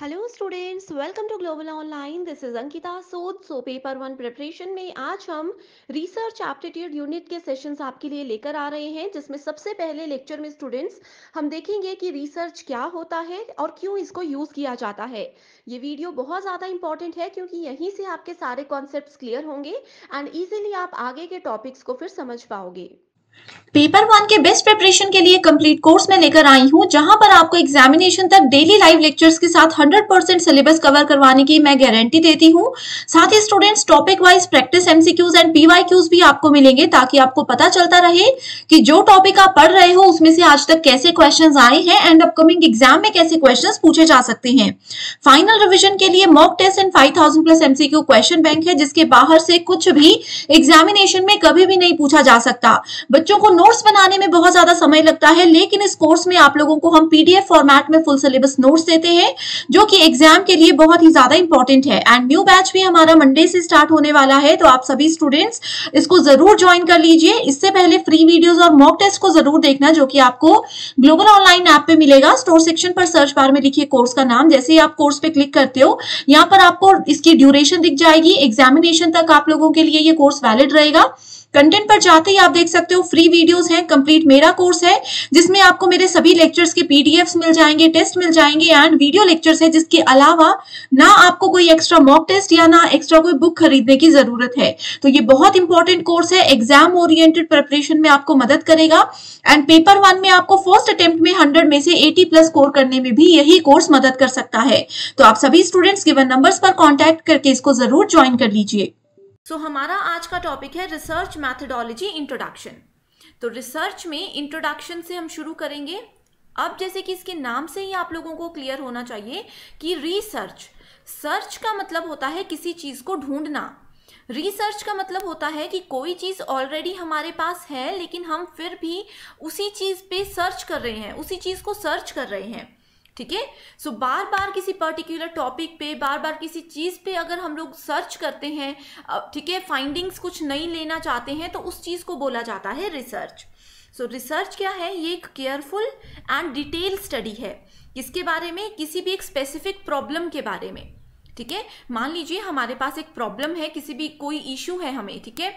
Hello students welcome to global online this is Ankita Sood so paper one preparation में आज हम research aptitude unit के sessions आपके लिए लेकर आ रहे हैं जिसमें सबसे पहले लेक्चर में स्टूडेंट्स हम देखेंगे कि रिसर्च क्या होता है और क्यों इसको यूज़ किया जाता है ये वीडियो बहुत ज़्यादा इंपॉर्टेंट है क्योंकि यहीं से आपके सारे कॉन्सेप्ट क्लियर होंगे एंड ईजिली आप आगे के टॉपिक्स को फिर समझ पाओगे पेपर वन के बेस्ट प्रिपरेशन के लिए कंप्लीट कोर्स में लेकर आई हूं जहां पर आपको एग्जामिनेशन तक डेली लाइव लेक्चर्स के साथ 100 परसेंट सिलेबस कवर करवाने की मैं गारंटी देती हूं साथ ही students topic wise practice MCQs and PYQs भी आपको मिलेंगे ताकि आपको पता चलता रहे कि जो टॉपिक आप पढ़ रहे हो उसमें से आज तक कैसे क्वेश्चन आए हैं एंड अपकमिंग एग्जाम में कैसे क्वेश्चन पूछे जा सकते हैं फाइनल रिविजन के लिए mock test and five plus MCQ question bank है जिसके बाहर से कुछ भी एग्जामिनेशन में कभी भी नहीं पूछा जा सकता बच्चों को नोट्स बनाने में बहुत ज्यादा समय लगता है लेकिन इस कोर्स में आप लोगों को हम पीडीएफ फॉर्मेट में फुल सिलेबस नोट्स देते हैं जो कि एग्जाम के लिए बहुत ही ज्यादा इंपॉर्टेंट है एंड न्यू बैच भी हमारा मंडे से स्टार्ट होने वाला है तो आप सभी स्टूडेंट्स इसको जरूर ज्वाइन कर लीजिए इससे पहले फ्री वीडियोज और मॉक टेस्ट को जरूर देखना जो कि आपको ग्लोबल ऑनलाइन ऐप पे मिलेगा स्टोर सेक्शन पर सर्च बार में लिखिए कोर्स का नाम जैसे ही आप कोर्स पे क्लिक करते हो यहाँ पर आपको इसकी ड्यूरेशन दिख जाएगी एग्जामिनेशन तक आप लोगों के लिए ये कोर्स वैलिड रहेगा कंटेंट पर जाते ही आप देख सकते हो फ्री वीडियोस हैं कंप्लीट मेरा कोर्स है जिसमें आपको मेरे सभी लेक्चर्स के पीडीएफ्स मिल जाएंगे टेस्ट मिल जाएंगे एंड वीडियो लेक्चर्स है जिसके अलावा ना आपको कोई एक्स्ट्रा मॉक टेस्ट या ना एक्स्ट्रा कोई बुक खरीदने की जरूरत है तो ये बहुत इंपॉर्टेंट कोर्स है एग्जाम ओरिएंटेड प्रिपरेशन में आपको मदद करेगा एंड पेपर वन में आपको फर्स्ट अटेम्प्ट में हंड्रेड में से एटी प्लस स्कोर करने में भी यही कोर्स मदद कर सकता है तो आप सभी स्टूडेंट्स गिवन नंबर्स पर कॉन्टैक्ट करके इसको जरूर ज्वाइन कर लीजिए सो so, हमारा आज का टॉपिक है रिसर्च मैथडोलॉजी इंट्रोडक्शन तो रिसर्च में इंट्रोडक्शन से हम शुरू करेंगे अब जैसे कि इसके नाम से ही आप लोगों को क्लियर होना चाहिए कि रिसर्च सर्च का मतलब होता है किसी चीज़ को ढूंढना रिसर्च का मतलब होता है कि कोई चीज़ ऑलरेडी हमारे पास है लेकिन हम फिर भी उसी चीज़ पे सर्च कर रहे हैं उसी चीज़ को सर्च कर रहे हैं ठीक है सो बार बार किसी पर्टिकुलर टॉपिक पे बार बार किसी चीज़ पे अगर हम लोग सर्च करते हैं ठीक है फाइंडिंग्स कुछ नहीं लेना चाहते हैं तो उस चीज़ को बोला जाता है रिसर्च सो so, रिसर्च क्या है ये एक केयरफुल एंड डिटेल स्टडी है किसके बारे में किसी भी एक स्पेसिफिक प्रॉब्लम के बारे में ठीक है मान लीजिए हमारे पास एक प्रॉब्लम है किसी भी कोई इशू है हमें ठीक है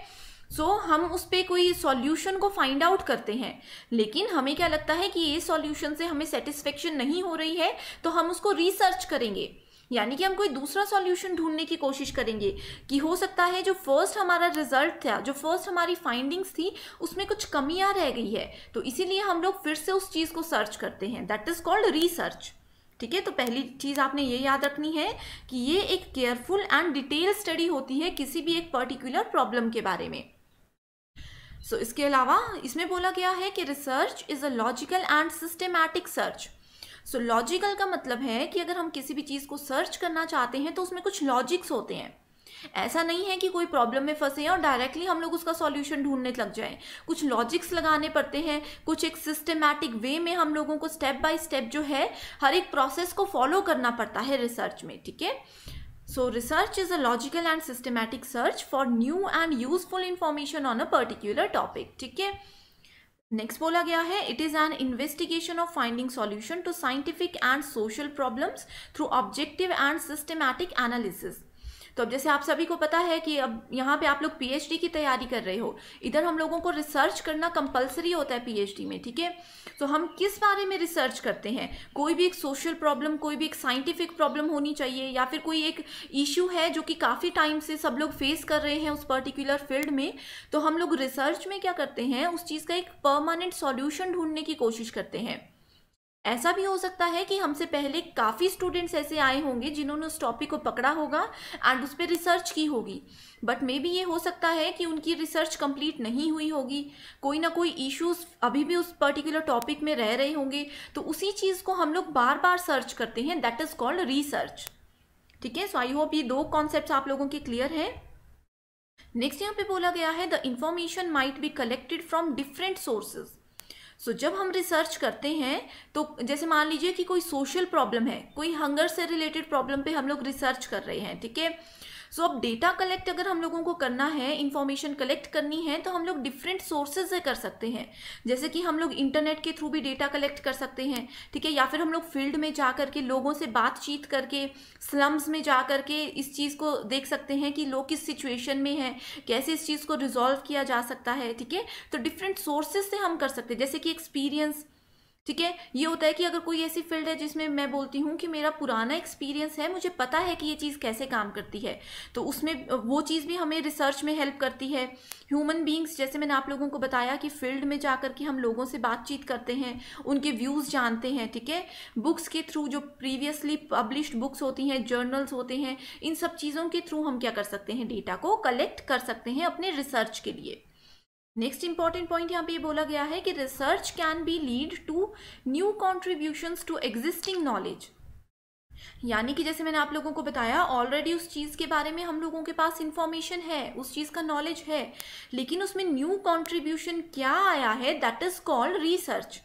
सो so, हम उस पर कोई सॉल्यूशन को फाइंड आउट करते हैं लेकिन हमें क्या लगता है कि ये सॉल्यूशन से हमें सेटिस्फेक्शन नहीं हो रही है तो हम उसको रिसर्च करेंगे यानी कि हम कोई दूसरा सॉल्यूशन ढूंढने की कोशिश करेंगे कि हो सकता है जो फर्स्ट हमारा रिजल्ट था जो फर्स्ट हमारी फाइंडिंग्स थी उसमें कुछ कमियां रह गई है तो इसीलिए हम लोग फिर से उस चीज़ को सर्च करते हैं दैट इज़ कॉल्ड रिसर्च ठीक है तो पहली चीज़ आपने ये याद रखनी है कि ये एक केयरफुल एंड डिटेल स्टडी होती है किसी भी एक पर्टिकुलर प्रॉब्लम के बारे में सो so, इसके अलावा इसमें बोला गया है कि research is a logical and systematic search so logical का मतलब है कि अगर हम किसी भी चीज़ को सर्च करना चाहते हैं तो उसमें कुछ लॉजिक्स होते हैं ऐसा नहीं है कि कोई प्रॉब्लम में फंसे हैं और डायरेक्टली हम लोग उसका सॉल्यूशन ढूंढने लग जाएं कुछ लॉजिक्स लगाने पड़ते हैं कुछ एक सिस्टमैटिक वे में हम लोगों को स्टेप बाय स्टेप जो है हर एक प्रोसेस को फॉलो करना पड़ता है रिसर्च में ठीक है So research is a logical and systematic search for new and useful information on a particular topic. ठीक है नेक्स्ट बोला गया है it is an investigation of finding solution to scientific and social problems through objective and systematic analysis तो अब जैसे आप सभी को पता है कि अब यहाँ पे आप लोग पीएचडी की तैयारी कर रहे हो इधर हम लोगों को रिसर्च करना कंपलसरी होता है पीएचडी में ठीक है तो हम किस बारे में रिसर्च करते हैं कोई भी एक सोशल प्रॉब्लम कोई भी एक साइंटिफिक प्रॉब्लम होनी चाहिए या फिर कोई एक इश्यू है जो कि काफ़ी टाइम से सब लोग फेस कर रहे हैं उस पर्टिकुलर फील्ड में तो हम लोग रिसर्च में क्या करते हैं उस चीज़ का एक परमानेंट सॉल्यूशन ढूंढने की कोशिश करते हैं ऐसा भी हो सकता है कि हमसे पहले काफ़ी स्टूडेंट्स ऐसे आए होंगे जिन्होंने उस टॉपिक को पकड़ा होगा एंड उस पर रिसर्च की होगी बट मे बी ये हो सकता है कि उनकी रिसर्च कंप्लीट नहीं हुई होगी कोई ना कोई इश्यूज अभी भी उस पर्टिकुलर टॉपिक में रह रहे होंगे तो उसी चीज़ को हम लोग बार बार सर्च करते हैं दैट इज़ कॉल्ड रिसर्च ठीक है सो आई होप ये दो कॉन्सेप्ट आप लोगों के क्लियर हैं नेक्स्ट यहाँ पे बोला गया है the information might be collected from different sources so so, जब हम रिसर्च करते हैं तो जैसे मान लीजिए कि कोई सोशल प्रॉब्लम है कोई हंगर से रिलेटेड प्रॉब्लम पे हम लोग रिसर्च कर रहे हैं ठीक है सो अब डेटा कलेक्ट अगर हम लोगों को करना है इन्फॉर्मेशन कलेक्ट करनी है तो हम लोग डिफरेंट सोर्सेज से कर सकते हैं जैसे कि हम लोग इंटरनेट के थ्रू भी डेटा कलेक्ट कर सकते हैं ठीक है या फिर हम लोग फील्ड में जा करके लोगों से बातचीत करके स्लम्स में जा करके इस चीज़ को देख सकते हैं कि लोग किस सिचुएशन में हैं कैसे इस चीज़ को रिजॉल्व किया जा सकता है ठीक है तो डिफरेंट सोर्सेज से हम कर सकते हैं जैसे कि एक्सपीरियंस ठीक है ये होता है कि अगर कोई ऐसी फील्ड है जिसमें मैं बोलती हूँ कि मेरा पुराना एक्सपीरियंस है मुझे पता है कि ये चीज़ कैसे काम करती है तो उसमें वो चीज़ भी हमें रिसर्च में हेल्प करती है ह्यूमन बींग्स जैसे मैंने आप लोगों को बताया कि फील्ड में जा कर के हम लोगों से बातचीत करते हैं उनके व्यूज़ जानते हैं ठीक है बुक्स के थ्रू जो प्रीवियसली पब्लिश्ड बुक्स होती हैं जर्नल्स होते हैं इन सब चीज़ों के थ्रू हम क्या कर सकते हैं डेटा को कलेक्ट कर सकते हैं अपने रिसर्च के लिए नेक्स्ट इंपॉर्टेंट पॉइंट यहाँ पे ये बोला गया है कि research can be lead to new contributions to existing knowledge यानी कि जैसे मैंने आप लोगों को बताया ऑलरेडी उस चीज़ के बारे में हम लोगों के पास इंफॉर्मेशन है उस चीज़ का नॉलेज है लेकिन उसमें न्यू कॉन्ट्रीब्यूशन क्या आया है दैट इज़ कॉल्ड रिसर्च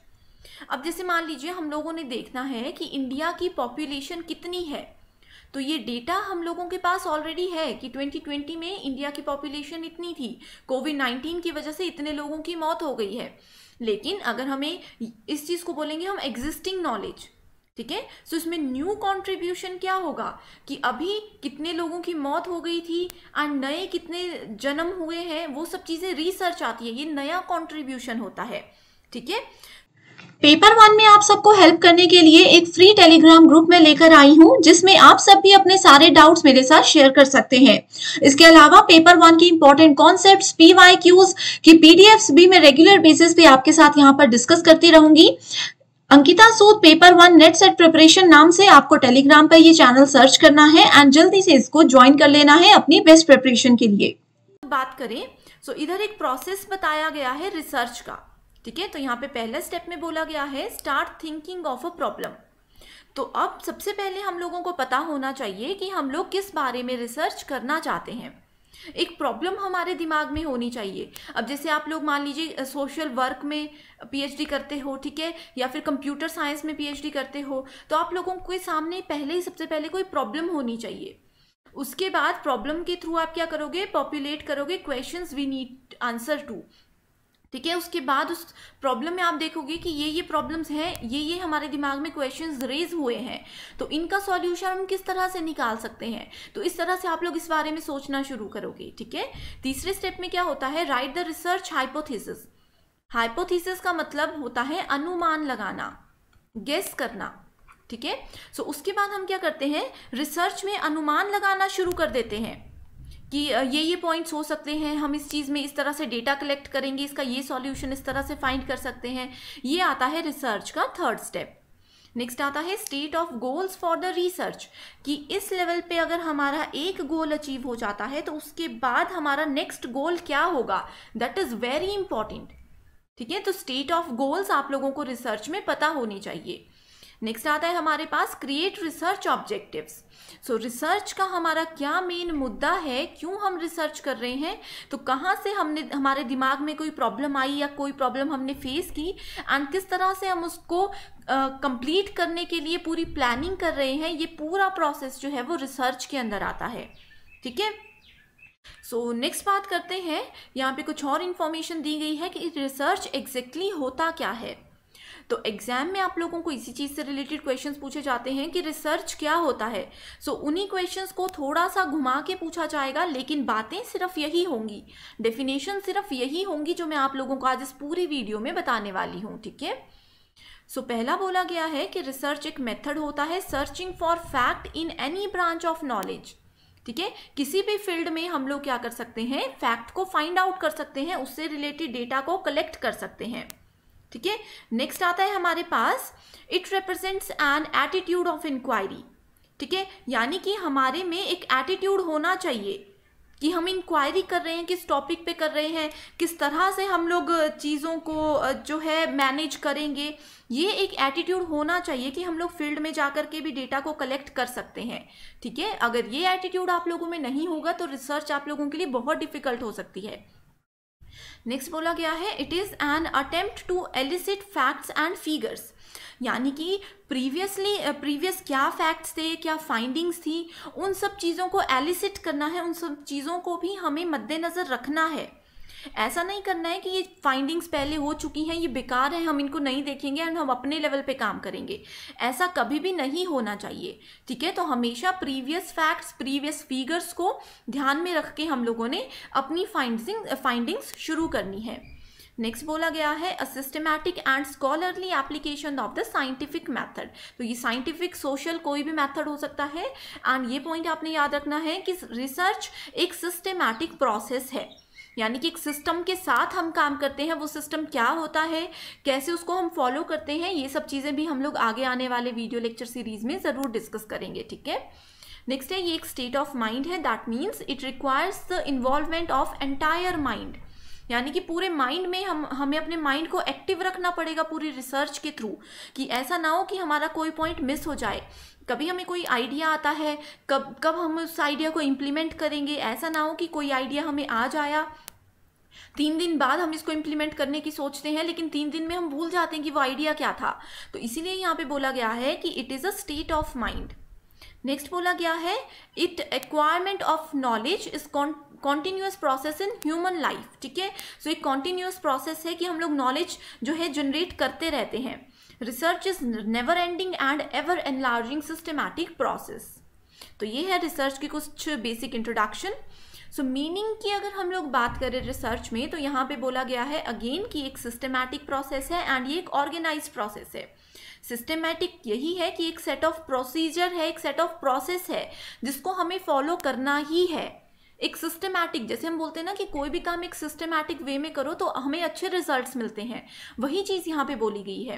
अब जैसे मान लीजिए हम लोगों ने देखना है कि इंडिया की पॉपुलेशन कितनी है तो ये डेटा हम लोगों के पास ऑलरेडी है कि 2020 में इंडिया की पॉपुलेशन इतनी थी कोविड 19 की वजह से इतने लोगों की मौत हो गई है लेकिन अगर हमें इस चीज़ को बोलेंगे हम एग्जिस्टिंग नॉलेज ठीक है सो इसमें न्यू कंट्रीब्यूशन क्या होगा कि अभी कितने लोगों की मौत हो गई थी और नए कितने जन्म हुए हैं वो सब चीज़ें रिसर्च आती है ये नया कंट्रीब्यूशन होता है ठीक है पेपर वन में आप सबको हेल्प करने के लिए एक फ्री टेलीग्राम ग्रुप में लेकर आई हूं जिसमें आप सब भी अपने सारे डाउट्स मेरे साथ शेयर कर सकते हैं इसके अलावा पेपर वन की important concept P Y Qs की पीडीएफ भी मैं रेगुलर बेसिस पे आपके साथ यहां पर डिस्कस करती रहूंगी Ankita Sood paper one NET SET preparation नाम से आपको टेलीग्राम पर ये चैनल सर्च करना है एंड जल्दी से इसको ज्वाइन कर लेना है अपनी बेस्ट प्रिपरेशन के लिए बात करें सो so, इधर एक प्रोसेस बताया गया है रिसर्च का ठीक है तो यहाँ पे पहला स्टेप में बोला गया है start thinking of a problem तो अब सबसे पहले हम लोगों को पता होना चाहिए कि हम लोग किस बारे में रिसर्च करना चाहते हैं एक प्रॉब्लम हमारे दिमाग में होनी चाहिए अब जैसे आप लोग मान लीजिए सोशल वर्क में पीएचडी करते हो ठीक है या फिर कंप्यूटर साइंस में पीएचडी करते हो तो आप लोगों के सामने पहले ही सबसे पहले कोई प्रॉब्लम होनी चाहिए उसके बाद प्रॉब्लम के थ्रू आप क्या करोगे पॉपुलेट करोगे questions we need answer to ठीक है उसके बाद उस प्रॉब्लम में आप देखोगे कि ये ये प्रॉब्लम्स हैं ये ये हमारे दिमाग में क्वेश्चंस रेज हुए हैं तो इनका सॉल्यूशन हम किस तरह से निकाल सकते हैं तो इस तरह से आप लोग इस बारे में सोचना शुरू करोगे ठीक है तीसरे स्टेप में क्या होता है write the research hypothesis hypothesis का मतलब होता है अनुमान लगाना गेस करना ठीक है सो उसके बाद हम क्या करते हैं रिसर्च में अनुमान लगाना शुरू कर देते हैं कि ये ये पॉइंट्स हो सकते हैं हम इस चीज़ में इस तरह से डेटा कलेक्ट करेंगे इसका ये सॉल्यूशन इस तरह से फाइंड कर सकते हैं ये आता है रिसर्च का थर्ड स्टेप नेक्स्ट आता है state of goals for the research कि इस लेवल पे अगर हमारा एक गोल अचीव हो जाता है तो उसके बाद हमारा नेक्स्ट गोल क्या होगा दैट इज़ वेरी इंपॉर्टेंट ठीक है तो स्टेट ऑफ गोल्स आप लोगों को रिसर्च में पता होनी चाहिए नेक्स्ट आता है हमारे पास create research objectives so research का हमारा क्या मेन मुद्दा है क्यों हम रिसर्च कर रहे हैं तो कहाँ से हमने हमारे दिमाग में कोई प्रॉब्लम आई या कोई प्रॉब्लम हमने फेस की एंड किस तरह से हम उसको कंप्लीट uh, करने के लिए पूरी प्लानिंग कर रहे हैं ये पूरा प्रोसेस जो है वो रिसर्च के अंदर आता है ठीक है सो नेक्स्ट बात करते हैं यहाँ पे कुछ और इन्फॉर्मेशन दी गई है कि रिसर्च एग्जैक्टली exactly होता क्या है तो एग्जाम में आप लोगों को इसी चीज़ से रिलेटेड क्वेश्चंस पूछे जाते हैं कि रिसर्च क्या होता है सो so, उन्हीं क्वेश्चंस को थोड़ा सा घुमा के पूछा जाएगा लेकिन बातें सिर्फ यही होंगी डेफिनेशन सिर्फ यही होंगी जो मैं आप लोगों को आज इस पूरी वीडियो में बताने वाली हूँ ठीक है सो पहला बोला गया है कि रिसर्च एक मेथड होता है searching for fact in any branch of knowledge ठीक है किसी भी फील्ड में हम लोग क्या कर सकते हैं फैक्ट को फाइंड आउट कर सकते हैं उससे रिलेटेड डेटा को कलेक्ट कर सकते हैं ठीक है नेक्स्ट आता है हमारे पास it represents an attitude of inquiry ठीक है यानी कि हमारे में एक एटीट्यूड होना चाहिए कि हम इंक्वायरी कर रहे हैं किस टॉपिक पे कर रहे हैं किस तरह से हम लोग चीज़ों को जो है मैनेज करेंगे ये एक एटीट्यूड होना चाहिए कि हम लोग फील्ड में जा कर के भी डेटा को कलेक्ट कर सकते हैं ठीक है अगर ये एटीट्यूड आप लोगों में नहीं होगा तो रिसर्च आप लोगों के लिए बहुत डिफ़िकल्ट हो सकती है नेक्स्ट बोला गया है it is an attempt to elicit facts and figures यानी कि प्रीवियसली प्रीवियस क्या फैक्ट्स थे क्या फाइंडिंग्स थी उन सब चीज़ों को एलिसिट करना है उन सब चीज़ों को भी हमें मद्देनज़र रखना है ऐसा नहीं करना है कि ये फाइंडिंग्स पहले हो चुकी हैं ये बेकार हैं हम इनको नहीं देखेंगे एंड हम अपने लेवल पे काम करेंगे ऐसा कभी भी नहीं होना चाहिए ठीक है तो हमेशा प्रीवियस फैक्ट्स प्रीवियस फिगर्स को ध्यान में रख के हम लोगों ने अपनी फाइंडिंग फाइंडिंग्स शुरू करनी है नेक्स्ट बोला गया है a systematic and scholarly application of the scientific method तो ये साइंटिफिक सोशल कोई भी मेथड हो सकता है एंड ये पॉइंट आपने याद रखना है कि रिसर्च एक सिस्टमैटिक प्रोसेस है यानी कि एक सिस्टम के साथ हम काम करते हैं वो सिस्टम क्या होता है कैसे उसको हम फॉलो करते हैं ये सब चीज़ें भी हम लोग आगे आने वाले वीडियो लेक्चर सीरीज में ज़रूर डिस्कस करेंगे ठीक है नेक्स्ट है ये एक स्टेट ऑफ माइंड है that means it requires the involvement of entire mind यानी कि पूरे माइंड में हम हमें अपने माइंड को एक्टिव रखना पड़ेगा पूरी रिसर्च के थ्रू कि ऐसा ना हो कि हमारा कोई पॉइंट मिस हो जाए कभी हमें कोई आइडिया आता है कब कब हम उस आइडिया को इम्प्लीमेंट करेंगे ऐसा ना हो कि कोई आइडिया हमें आ जाया तीन दिन बाद हम इसको इम्प्लीमेंट करने की सोचते हैं लेकिन तीन दिन में हम भूल जाते हैं कि वो आइडिया क्या था तो इसीलिए यहाँ पे बोला गया है कि it is a state of mind next बोला गया है it acquirement of knowledge is continuous process in human life ठीक है सो एक कॉन्टिन्यूस प्रोसेस है कि हम लोग नॉलेज जो है जनरेट करते रहते हैं research is never ending and ever enlarging systematic process तो ये है रिसर्च की कुछ बेसिक इंट्रोडक्शन सो मीनिंग की अगर हम लोग बात करें रिसर्च में तो यहाँ पे बोला गया है अगेन कि एक सिस्टमैटिक प्रोसेस है एंड ये एक ऑर्गेनाइज प्रोसेस है सिस्टमैटिक यही है कि एक सेट ऑफ प्रोसीजर है एक सेट ऑफ प्रोसेस है जिसको हमें फॉलो करना ही है एक सिस्टमैटिक जैसे हम बोलते हैं ना कि कोई भी काम एक सिस्टमैटिक वे में करो तो हमें अच्छे रिजल्ट्स मिलते हैं वही चीज़ यहाँ पे बोली गई है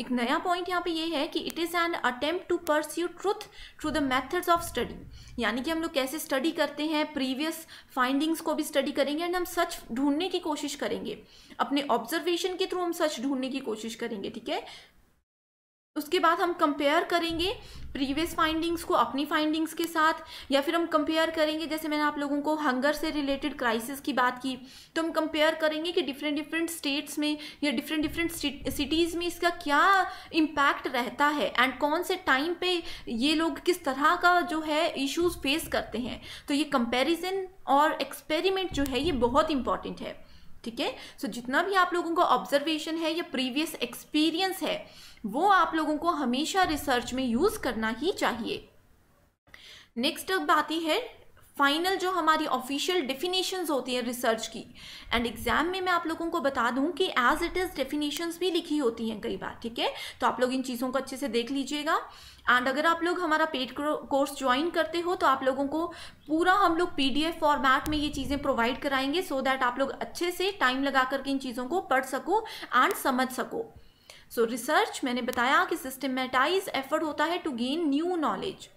एक नया पॉइंट यहाँ पे ये है कि it is an attempt to pursue truth through the methods of study यानी कि हम लोग कैसे स्टडी करते हैं प्रीवियस फाइंडिंग्स को भी स्टडी करेंगे एंड हम सच ढूंढने की कोशिश करेंगे अपने ऑब्जर्वेशन के थ्रू हम सच ढूंढने की कोशिश करेंगे ठीक है उसके बाद हम कंपेयर करेंगे प्रीवियस फाइंडिंग्स को अपनी फाइंडिंग्स के साथ या फिर हम कंपेयर करेंगे जैसे मैंने आप लोगों को हंगर से रिलेटेड क्राइसिस की बात की तो हम कंपेयर करेंगे कि डिफरेंट डिफरेंट स्टेट्स में या डिफरेंट डिफरेंट सिटीज़ में इसका क्या इम्पैक्ट रहता है एंड कौन से टाइम पे ये लोग किस तरह का जो है इशूज़ फेस करते हैं तो ये कंपेरिजन और एक्सपेरिमेंट जो है ये बहुत इंपॉर्टेंट है ठीक है सो जितना भी आप लोगों का ऑब्जर्वेशन है या प्रीवियस एक्सपीरियंस है वो आप लोगों को हमेशा रिसर्च में यूज़ करना ही चाहिए नेक्स्ट अब आती है फाइनल जो हमारी ऑफिशियल डेफिनेशंस होती हैं रिसर्च की एंड एग्जाम में मैं आप लोगों को बता दूं कि एज इट इज़ डेफिनेशंस भी लिखी होती हैं कई बार ठीक है तो आप लोग इन चीज़ों को अच्छे से देख लीजिएगा एंड अगर आप लोग हमारा पेड कोर्स ज्वाइन करते हो तो आप लोगों को पूरा हम लोग पीडीएफ फॉर्मेट में ये चीज़ें प्रोवाइड कराएंगे सो so दैट आप लोग अच्छे से टाइम लगा करके इन चीज़ों को पढ़ सको एंड समझ सको सो रिसर्च मैंने बताया कि सिस्टमेटाइज एफर्ट होता है to gain new knowledge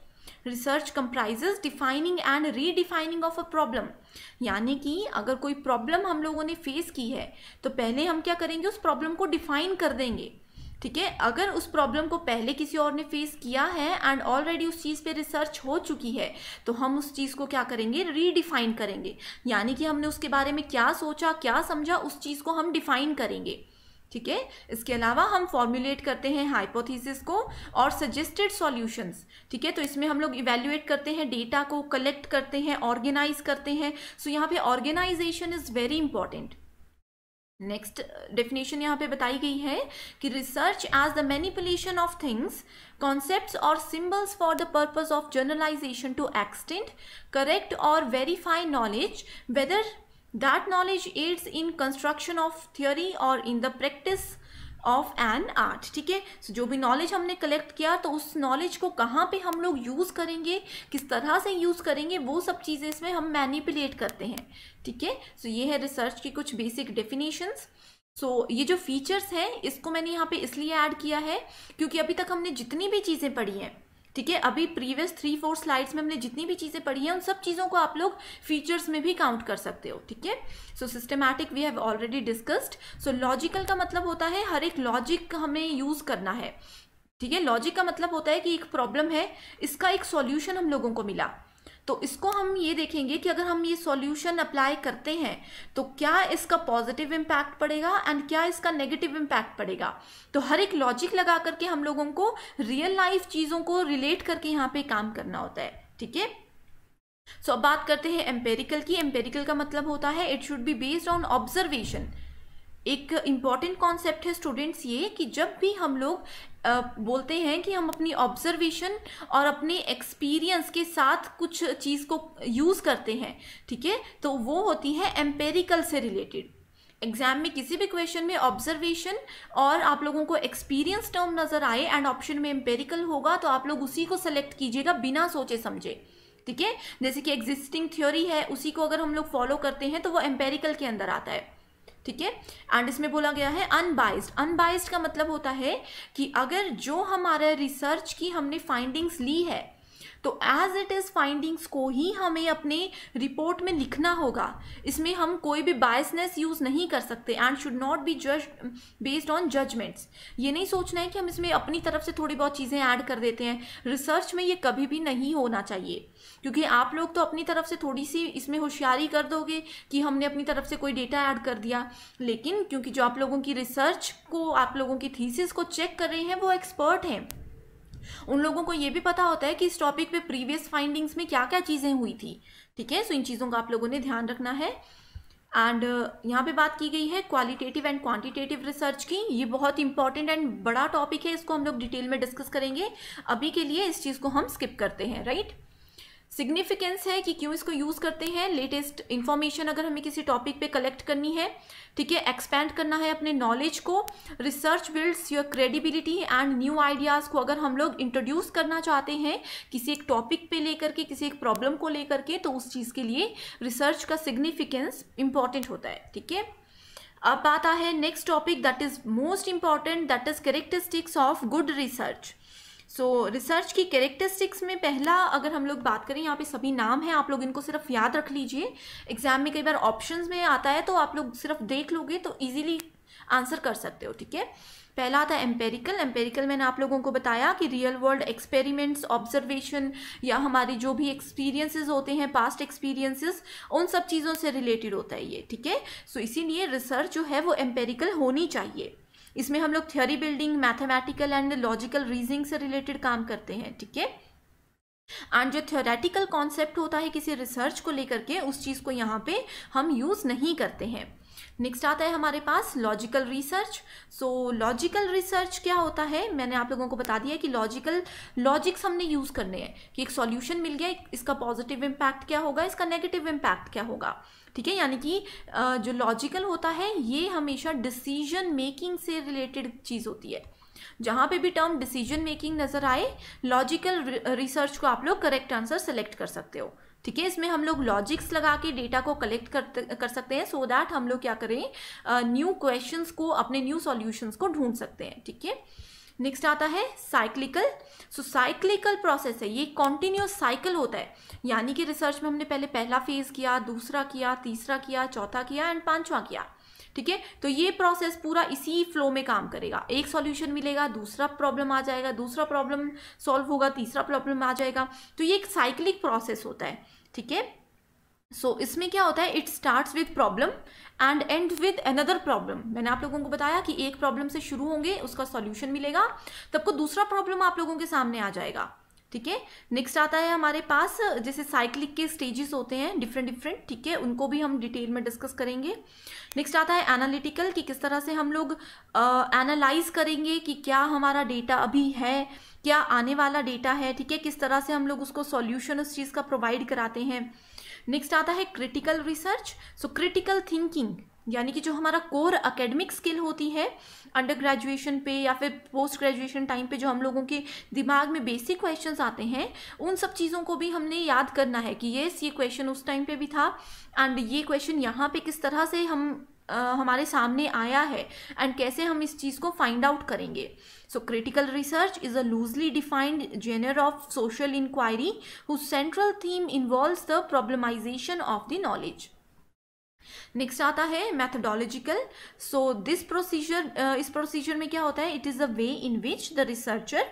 research comprises defining and redefining of a problem यानी कि अगर कोई प्रॉब्लम हम लोगों ने फेस की है तो पहले हम क्या करेंगे उस प्रॉब्लम को डिफाइन कर देंगे ठीक है अगर उस प्रॉब्लम को पहले किसी और ने फेस किया है एंड ऑलरेडी उस चीज़ पे रिसर्च हो चुकी है तो हम उस चीज़ को क्या करेंगे रीडिफाइन करेंगे यानी कि हमने उसके बारे में क्या सोचा क्या समझा उस चीज़ को हम डिफाइन करेंगे ठीक है इसके अलावा हम फॉर्मुलेट करते हैं हाइपोथीसिस को और सजेस्टेड सॉल्यूशंस ठीक है तो इसमें हम लोग इवेल्युएट करते हैं डेटा को कलेक्ट करते हैं ऑर्गेनाइज करते हैं सो so, यहाँ पे organization is very important next definition यहाँ पे बताई गई है कि research as the manipulation of things concept और symbols for the purpose of generalization to extend correct और verify knowledge whether That knowledge aids in construction of theory or in the practice of an art ठीक है सो जो भी knowledge हमने collect किया तो उस नॉलेज को कहाँ पे हम लोग यूज़ करेंगे किस तरह से यूज़ करेंगे वो सब चीज़ें इसमें हम मैनिपुलेट करते हैं ठीक है सो ये है रिसर्च की कुछ बेसिक डेफिनेशंस सो so, ये जो फीचर्स हैं इसको मैंने यहाँ पे इसलिए ऐड किया है क्योंकि अभी तक हमने जितनी भी चीज़ें पढ़ी हैं ठीक है अभी प्रीवियस थ्री फोर स्लाइड्स में हमने जितनी भी चीज़ें पढ़ी हैं उन सब चीज़ों को आप लोग फीचर्स में भी काउंट कर सकते हो ठीक है so systematic we have already discussed so logical का मतलब होता है हर एक लॉजिक हमें यूज़ करना है ठीक है लॉजिक का मतलब होता है कि एक प्रॉब्लम है इसका एक सॉल्यूशन हम लोगों को मिला तो इसको हम ये देखेंगे कि अगर हम ये सॉल्यूशन अप्लाई करते हैं तो क्या इसका पॉजिटिव इम्पैक्ट पड़ेगा एंड क्या इसका नेगेटिव इम्पैक्ट पड़ेगा तो हर एक लॉजिक लगा करके हम लोगों को रियल लाइफ चीज़ों को रिलेट करके यहाँ पे काम करना होता है ठीक है सो अब बात करते हैं एम्पेरिकल की एम्पेरिकल का मतलब होता है it should be based on observation एक इम्पॉर्टेंट कॉन्सेप्ट है स्टूडेंट्स ये कि जब भी हम लोग बोलते हैं कि हम अपनी ऑब्जर्वेशन और अपने एक्सपीरियंस के साथ कुछ चीज़ को यूज़ करते हैं ठीक है तो वो होती है एम्पेरिकल से रिलेटेड एग्जाम में किसी भी क्वेश्चन में ऑब्जर्वेशन और आप लोगों को एक्सपीरियंस टर्म नज़र आए एंड ऑप्शन में एम्पेरिकल होगा तो आप लोग उसी को सेलेक्ट कीजिएगा बिना सोचे समझे ठीक है जैसे कि एग्जिस्टिंग थ्योरी है उसी को अगर हम लोग फॉलो करते हैं तो वो एम्पेरिकल के अंदर आता है ठीक है एंड इसमें बोला गया है अनबाइस्ड अनबाइस्ड का मतलब होता है कि अगर जो हमारा रिसर्च की हमने फाइंडिंग्स ली है तो एज इट इज़ फाइंडिंग्स को ही हमें अपने रिपोर्ट में लिखना होगा इसमें हम कोई भी बायसनेस यूज़ नहीं कर सकते एंड शुड नॉट बी जज बेस्ड ऑन जजमेंट्स ये नहीं सोचना है कि हम इसमें अपनी तरफ से थोड़ी बहुत चीज़ें ऐड कर देते हैं रिसर्च में ये कभी भी नहीं होना चाहिए क्योंकि आप लोग तो अपनी तरफ से थोड़ी सी इसमें होशियारी कर दोगे कि हमने अपनी तरफ से कोई डेटा ऐड कर दिया लेकिन क्योंकि जो आप लोगों की रिसर्च को आप लोगों की थीसिस को चेक कर रहे हैं वो एक्सपर्ट हैं उन लोगों को ये भी पता होता है कि इस टॉपिक पे प्रीवियस फाइंडिंग्स में क्या क्या चीज़ें हुई थी ठीक है सो इन चीज़ों का आप लोगों ने ध्यान रखना है एंड uh, यहाँ पे बात की गई है क्वालिटेटिव एंड क्वांटिटेटिव रिसर्च की ये बहुत इंपॉर्टेंट एंड बड़ा टॉपिक है इसको हम लोग डिटेल में डिस्कस करेंगे अभी के लिए इस चीज़ को हम स्किप करते हैं राइट right? सिग्निफिकेंस है कि क्यों इसको यूज़ करते हैं लेटेस्ट इन्फॉर्मेशन अगर हमें किसी टॉपिक पे कलेक्ट करनी है ठीक है एक्सपेंड करना है अपने नॉलेज को research builds your credibility and new ideas को अगर हम लोग इंट्रोड्यूस करना चाहते हैं किसी एक टॉपिक पे लेकर के किसी एक प्रॉब्लम को लेकर के तो उस चीज़ के लिए रिसर्च का सिग्निफिकेंस इंपॉर्टेंट होता है ठीक है अब आता है next topic that is most important that is characteristics of good research so so, research की कैरेक्टरिस्टिक्स में पहला अगर हम लोग बात करें यहाँ पे सभी नाम हैं आप लोग इनको सिर्फ याद रख लीजिए एग्जाम में कई बार ऑप्शंस में आता है तो आप लोग सिर्फ देख लोगे तो इजीली आंसर कर सकते हो ठीक है पहला आता है एम्पेरिकल एम्पेरिकल मैंने आप लोगों को बताया कि रियल वर्ल्ड एक्सपेरिमेंट्स ऑब्जर्वेशन या हमारी जो भी एक्सपीरियंसेस होते हैं पास्ट एक्सपीरियंसेस उन सब चीज़ों से रिलेटेड होता है ये ठीक है सो इसीलिए रिसर्च जो है वो एम्पेरिकल होनी चाहिए इसमें हम लोग theory building mathematical and logical reasoning से रिलेटेड काम करते हैं ठीक है एंड जो थ्योरेटिकल कॉन्सेप्ट होता है किसी रिसर्च को लेकर के उस चीज़ को यहाँ पे हम यूज़ नहीं करते हैं नेक्स्ट आता है हमारे पास logical research so logical research क्या होता है मैंने आप लोगों को बता दिया कि लॉजिकल लॉजिक्स हमने यूज़ करने हैं कि एक सॉल्यूशन मिल गया इसका पॉजिटिव इम्पैक्ट क्या होगा इसका नेगेटिव इम्पैक्ट क्या होगा ठीक है यानी कि जो लॉजिकल होता है ये हमेशा डिसीजन मेकिंग से रिलेटेड चीज़ होती है जहाँ पे भी टर्म डिसीजन मेकिंग नज़र आए लॉजिकल रिसर्च को आप लोग करेक्ट आंसर सेलेक्ट कर सकते हो ठीक है इसमें हम लोग लॉजिक्स लगा के डेटा को कलेक्ट कर, कर सकते हैं सो so दैट हम लोग क्या करें न्यू uh, क्वेश्चंस को अपने न्यू सॉल्यूशंस को ढूंढ सकते हैं ठीक है नेक्स्ट आता है साइक्लिकल सो साइक्लिकल प्रोसेस है ये कॉन्टिन्यूस साइकिल होता है यानी कि रिसर्च में हमने पहले पहला फेज़ किया दूसरा किया तीसरा किया चौथा किया एंड पांचवा किया ठीक है तो ये प्रोसेस पूरा इसी फ्लो में काम करेगा एक सॉल्यूशन मिलेगा दूसरा प्रॉब्लम आ जाएगा दूसरा प्रॉब्लम सॉल्व होगा तीसरा प्रॉब्लम आ जाएगा तो ये एक साइक्लिक प्रोसेस होता है ठीक है सो so, इसमें क्या होता है it starts with problem and end with another problem मैंने आप लोगों को बताया कि एक प्रॉब्लम से शुरू होंगे उसका सॉल्यूशन मिलेगा तब को दूसरा प्रॉब्लम आप लोगों के सामने आ जाएगा ठीक है नेक्स्ट आता है हमारे पास जैसे साइक्लिक के स्टेजेस होते हैं डिफरेंट डिफरेंट ठीक है उनको भी हम डिटेल में डिस्कस करेंगे नेक्स्ट आता है एनालिटिकल कि किस तरह से हम लोग एनालाइज करेंगे कि क्या हमारा डेटा अभी है क्या आने वाला डेटा है ठीक है किस तरह से हम लोग उसको सॉल्यूशन उस चीज़ का प्रोवाइड कराते हैं नेक्स्ट आता है critical research so critical thinking यानी कि जो हमारा कोर अकेडमिक स्किल होती है अंडर ग्रेजुएशन पे या फिर पोस्ट ग्रेजुएशन टाइम पे जो हम लोगों के दिमाग में बेसिक क्वेश्चंस आते हैं उन सब चीज़ों को भी हमने याद करना है कि येस ये क्वेश्चन उस टाइम पे भी था एंड ये क्वेश्चन यहाँ पे किस तरह से हम आ, हमारे सामने आया है एंड कैसे हम इस चीज़ को फाइंड आउट करेंगे so critical research is a loosely defined genre of social inquiry who central theme involve the problematization of the knowledge next आता है मैथडोलॉजिकल सो दिस प्रोसीजर इस प्रोसीजर में क्या होता है it is a way in which the researcher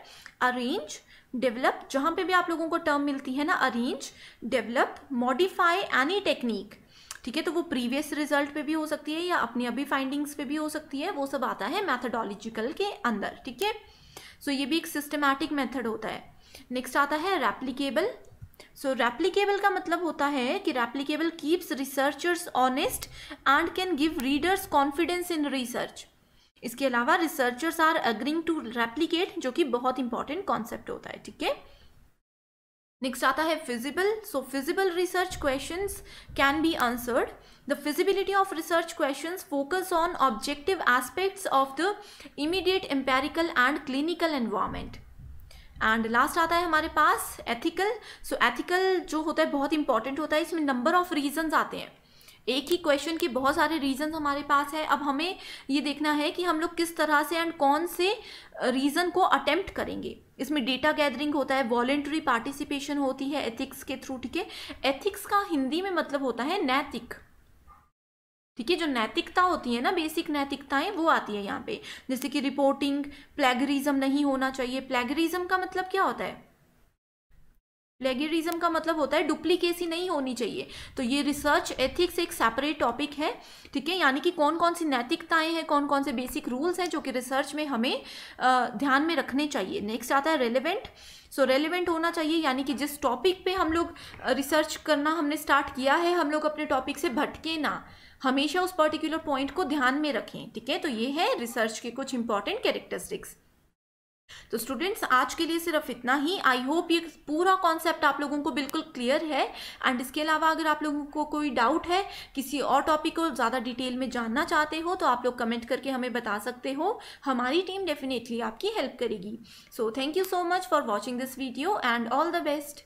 arrange develop जहाँ पे भी आप लोगों को टर्म मिलती है ना arrange develop modify any technique ठीक है तो वो प्रीवियस रिजल्ट पे भी हो सकती है या अपनी अभी फाइंडिंग्स पे भी हो सकती है वो सब आता है मैथडोलॉजिकल के अंदर ठीक है सो ये भी एक सिस्टमैटिक मेथड होता है नेक्स्ट आता है रेप्लीकेबल सो रेप्लीकेबल का मतलब होता है कि replicable keeps researchers honest and can give readers confidence in research इसके अलावा researchers are agreeing to replicate जो कि बहुत इंपॉर्टेंट कॉन्सेप्ट होता है ठीक है नेक्स्ट आता है feasible so feasible research question can be answered the feasibility of research question focus on objective aspects of the immediate empirical and clinical environment and last आता है हमारे पास एथिकल सो एथिकल जो होता है बहुत इंपॉर्टेंट होता है इसमें नंबर ऑफ रीजंस आते हैं एक ही क्वेश्चन के बहुत सारे रीजन हमारे पास है अब हमें ये देखना है कि हम लोग किस तरह से एंड कौन से रीज़न को अटेम्प्ट करेंगे इसमें डेटा गैदरिंग होता है वॉलेंट्री पार्टिसिपेशन होती है एथिक्स के थ्रू ठीक है एथिक्स का हिंदी में मतलब होता है नैतिक ठीक है जो नैतिकता होती है ना बेसिक नैतिकताएं वो आती है यहाँ पे जैसे कि रिपोर्टिंग प्लेगरिज्म नहीं होना चाहिए प्लेगरिज्म का मतलब क्या होता है प्लेगरिज्म का मतलब होता है डुप्लीकेसी नहीं होनी चाहिए तो ये रिसर्च एथिक्स एक सेपरेट टॉपिक है ठीक है यानी कि कौन कौन सी नैतिकताएं हैं कौन कौन से बेसिक रूल्स हैं जो कि रिसर्च में हमें ध्यान में रखने चाहिए नेक्स्ट आता है रेलिवेंट सो so, रेलिवेंट होना चाहिए यानी कि जिस टॉपिक पे हम लोग रिसर्च करना हमने स्टार्ट किया है हम लोग अपने टॉपिक से भटके ना हमेशा उस पर्टिकुलर पॉइंट को ध्यान में रखें ठीक है तो ये है रिसर्च के कुछ इंपॉर्टेंट कैरेक्टरिस्टिक्स तो स्टूडेंट्स आज के लिए सिर्फ इतना ही आई होप ये पूरा कॉन्सेप्ट आप लोगों को बिल्कुल क्लियर है एंड इसके अलावा अगर आप लोगों को कोई डाउट है किसी और टॉपिक को ज़्यादा डिटेल में जानना चाहते हो तो आप लोग कमेंट करके हमें बता सकते हो हमारी टीम डेफिनेटली आपकी हेल्प करेगी so thank you so much for watching this video and all the best